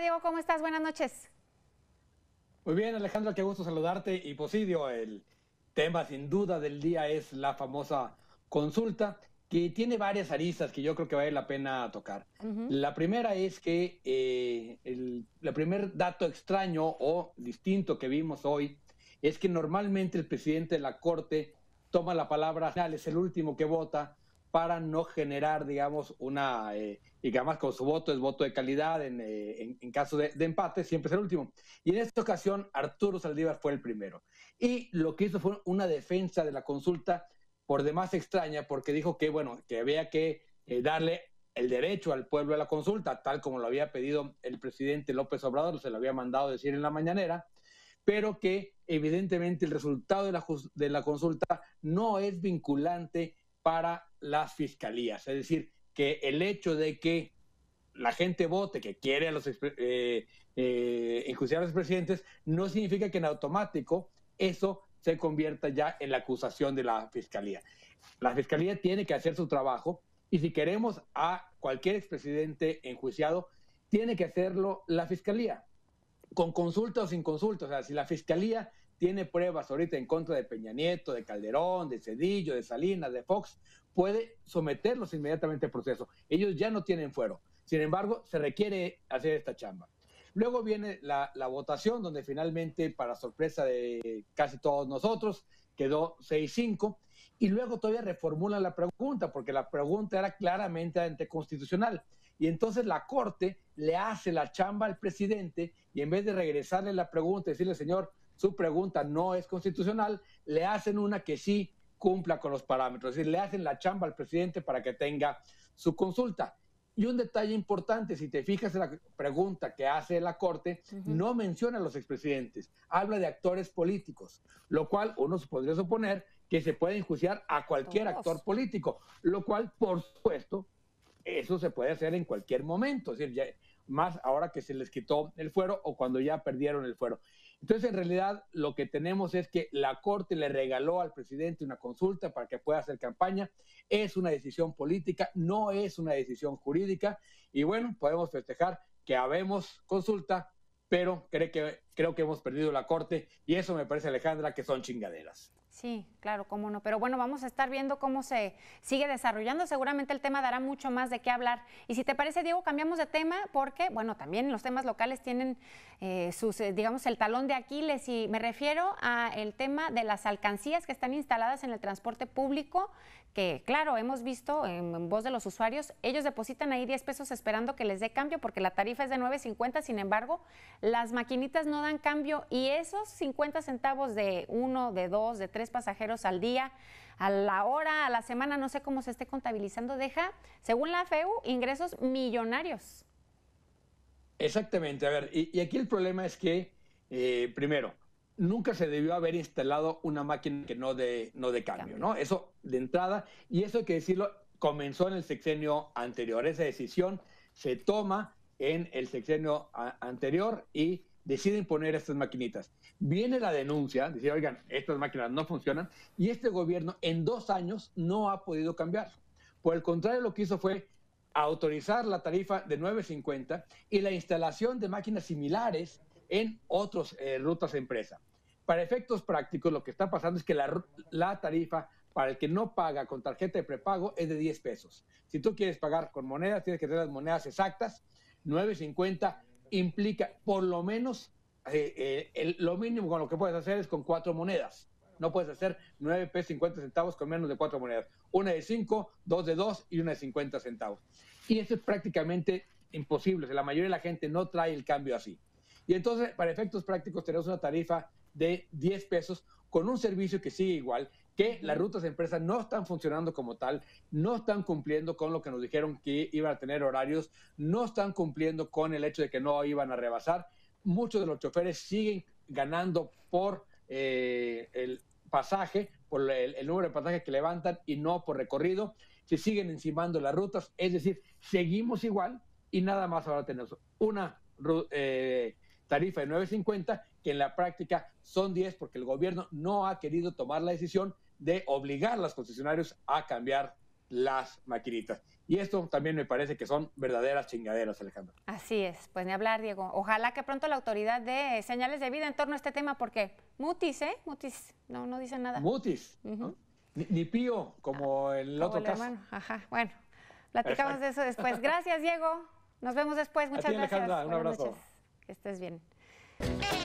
Diego, ¿cómo estás? Buenas noches. Muy bien, Alejandra, qué gusto saludarte. Y Posidio, pues el tema sin duda del día es la famosa consulta que tiene varias aristas que yo creo que vale la pena tocar. La primera es que eh, el primer dato extraño o distinto que vimos hoy es que normalmente el presidente de la Corte toma la palabra, es el último que vota, para no generar, digamos, una, digamos, eh, y con su voto es voto de calidad en, eh, caso de, empate, siempre es el último. Y en esta ocasión, Arturo Saldívar fue el primero. Y lo que hizo fue una defensa de la consulta por demás extraña, porque dijo que, bueno, que había que eh, darle el derecho al pueblo a la consulta, tal como lo había pedido el presidente López Obrador, se lo había mandado decir en la mañanera, pero que evidentemente el resultado de de la consulta no es vinculante para las fiscalías. Es decir, que el hecho de que la gente vote que quiere a los eh, eh, enjuiciar a los presidentes no significa que en automático eso se convierta ya en la acusación de la fiscalía. La fiscalía tiene que hacer su trabajo y si queremos a cualquier expresidente enjuiciado, tiene que hacerlo la fiscalía, con consulta o sin consulta. O sea, si la fiscalía tiene pruebas ahorita en contra de Peña Nieto, de Calderón, de Cedillo, de Salinas, de Fox, puede someterlos inmediatamente al proceso. Ellos ya no tienen fuero. Sin embargo, se requiere hacer esta chamba. Luego viene la, votación, donde finalmente, para sorpresa de casi todos nosotros, quedó 6-5. Y luego todavía reformulan la pregunta, porque la pregunta era claramente anticonstitucional. Y entonces la Corte le hace la chamba al presidente y en vez de regresarle la pregunta, decirle, señor, su pregunta no es constitucional, le hacen una que sí cumpla con los parámetros, es decir, le hacen la chamba al presidente para que tenga su consulta. Y un detalle importante, si te fijas en la pregunta que hace la Corte, no menciona a los expresidentes, habla de actores políticos, lo cual uno se podría suponer que se puede enjuiciar a cualquier actor político, lo cual, por supuesto, eso se puede hacer en cualquier momento. Es decir, ya, más ahora que se les quitó el fuero o cuando ya perdieron el fuero. Entonces, en realidad, lo que tenemos es que la Corte le regaló al presidente una consulta para que pueda hacer campaña. Es una decisión política, no es una decisión jurídica. Y bueno, podemos festejar que habemos consulta, pero creo que, creo que hemos perdido la Corte. Y eso me parece, Alejandra, que son chingaderas. Sí, claro, cómo no. Pero bueno, vamos a estar viendo cómo se sigue desarrollando. Seguramente el tema dará mucho más de qué hablar. Y si te parece, Diego, cambiamos de tema porque, bueno, también los temas locales tienen eh, sus, eh, digamos, el talón de Aquiles. Y me refiero a el tema de las alcancías que están instaladas en el transporte público, que, claro, hemos visto en, voz de los usuarios, ellos depositan ahí 10 pesos esperando que les dé cambio porque la tarifa es de 9.50. Sin embargo, las maquinitas no dan cambio y esos 50 centavos de uno, de dos, de tres pasajeros al día, a la hora, a la semana, no sé cómo se esté contabilizando, deja, según la FEU, ingresos millonarios. Exactamente, a ver, y, aquí el problema es que, eh, primero, nunca se debió haber instalado una máquina que no de, no de cambio, ¿no? Eso de entrada, y eso hay que decirlo, comenzó en el sexenio anterior. Esa decisión se toma en el sexenio anterior y deciden poner estas maquinitas. Viene la denuncia, dice, oigan, estas máquinas no funcionan, y este gobierno en dos años no ha podido cambiar. Por el contrario, lo que hizo fue autorizar la tarifa de 9.50 y la instalación de máquinas similares en otras eh, rutas de empresa. Para efectos prácticos, lo que está pasando es que la, la tarifa para el que no paga con tarjeta de prepago es de 10 pesos. Si tú quieres pagar con monedas, tienes que tener las monedas exactas. 9.50 implica por lo menos eh, eh, lo mínimo con lo que puedes hacer es con cuatro monedas. No puedes hacer 9 pesos 50 centavos con menos de cuatro monedas. Una de cinco dos de dos y una de 50 centavos. Y eso es prácticamente imposible. la mayoría de la gente no trae el cambio así. Y entonces, para efectos prácticos, tenemos una tarifa de 10 pesos con un servicio que sigue igual que las rutas de empresa no están funcionando como tal, no están cumpliendo con lo que nos dijeron que iban a tener horarios, no están cumpliendo con el hecho de que no iban a rebasar. Muchos de los choferes siguen ganando por eh, el pasaje, por el, número de pasajes que levantan y no por recorrido. Se siguen encimando las rutas, es decir, seguimos igual y nada más ahora tenemos una eh, tarifa de 9.50 que en la práctica son 10 porque el gobierno no ha querido tomar la decisión de obligar a los concesionarios a cambiar las maquinitas. Y esto también me parece que son verdaderas chingaderas, Alejandro. Así es, pues ni hablar, Diego. Ojalá que pronto la autoridad de señales de vida en torno a este tema, porque mutis, ¿eh? Mutis, no, no dicen nada. Mutis, ni, pío, como en el otro caso. Ajá, bueno, platicamos de eso después. Gracias, Diego. Nos vemos después. Muchas gracias. un abrazo. Que estés bien.